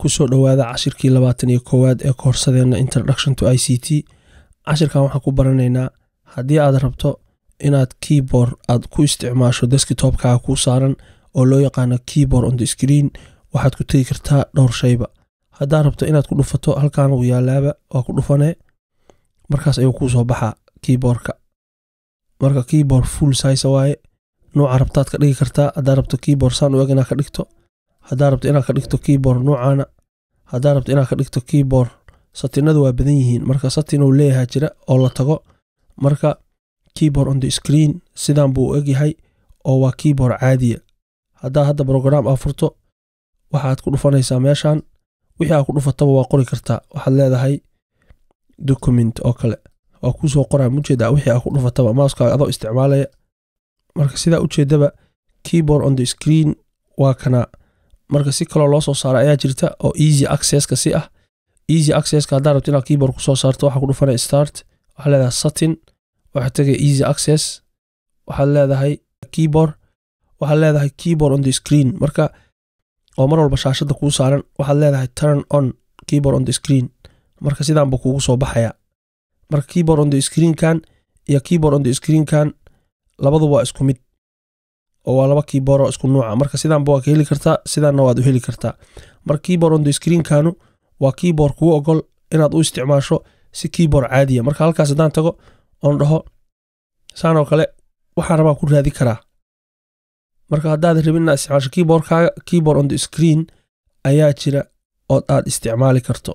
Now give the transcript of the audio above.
kusoo dhawaada cashirkii labaatan iyo koowaad ee koorsadeenna introduction to i c t cashirkan waxaan ku baranaynaa haddii aad rabto inaad keyboard aad ku isticmaasho deskitopkaaga kuu saaran oo loo yaqaano keyboard on the screen waxaad ku tegi kartaa dhowr shayba haddaad rabto inaad ku dhufato halkaan ugu yaalaaba waa ku dhufanee markaas ayuu kuu soo baxaa keyboardka marka keyboard full size waaye nooca rabtaad ka dhigi kartaa haddaad rabto keyboard saan u eg inaad ka dhigto hadaa rabto inaad ka dhigto keyboard nuucaana hadaa rabto inaad ka dhigto keyboard satinadu waa badan yihiin marka satin uu leeyahaa jira oo la tago marka keyboard on the screen sidan buu egyahay oo waa keyboard caadiya haddaa hadda brogram aa furto waxaad ku dhufanaysaa meeshan wixii aad ku dhufataba waa qori kartaa waxaad leedahay document oo kale waa kuusoo qoraa mujeeda wixii aad ku dhufataba mouskaaga adoo isticmaalaya marka sidaa ujeedaba keyboard on the screen waa kana marka si kaloo loo soo saara ayaa jirta oo easy accesska si ah easy accesska haddaa rabto inaad keyboard kusoo saarto waxaa ku dhufanaya start waxaad leedahay satin waxaad tegaya easy access waxaad leedahay keyboard waxaad leedahay keyboard on the screen marka oo mar walba shaashadda kuu saaran waxaad leedahay turn on keyboard on the screen marka sidaanba kuugu soo baxaya marka keyboard on the screen iyo keyboard on the screen labadu waa isku mid oo waa laba kiibooro isku nuuca ah. marka sidaanba waa ka heli kartaa sidaanna waad u heli kartaa mar kiibor ondo screenkanu waa kiibor kuu ogol inaad u isticmaasho si kiibor caadiya ah. marka halkaas haddaan tago oon dhaho saanoo kale waxaan rabaa ku raadi karaa marka haddaad rabin inaad isticmaasho kiiborkaaga kiibor ondo screen ayaa jira ood aad isticmaali karto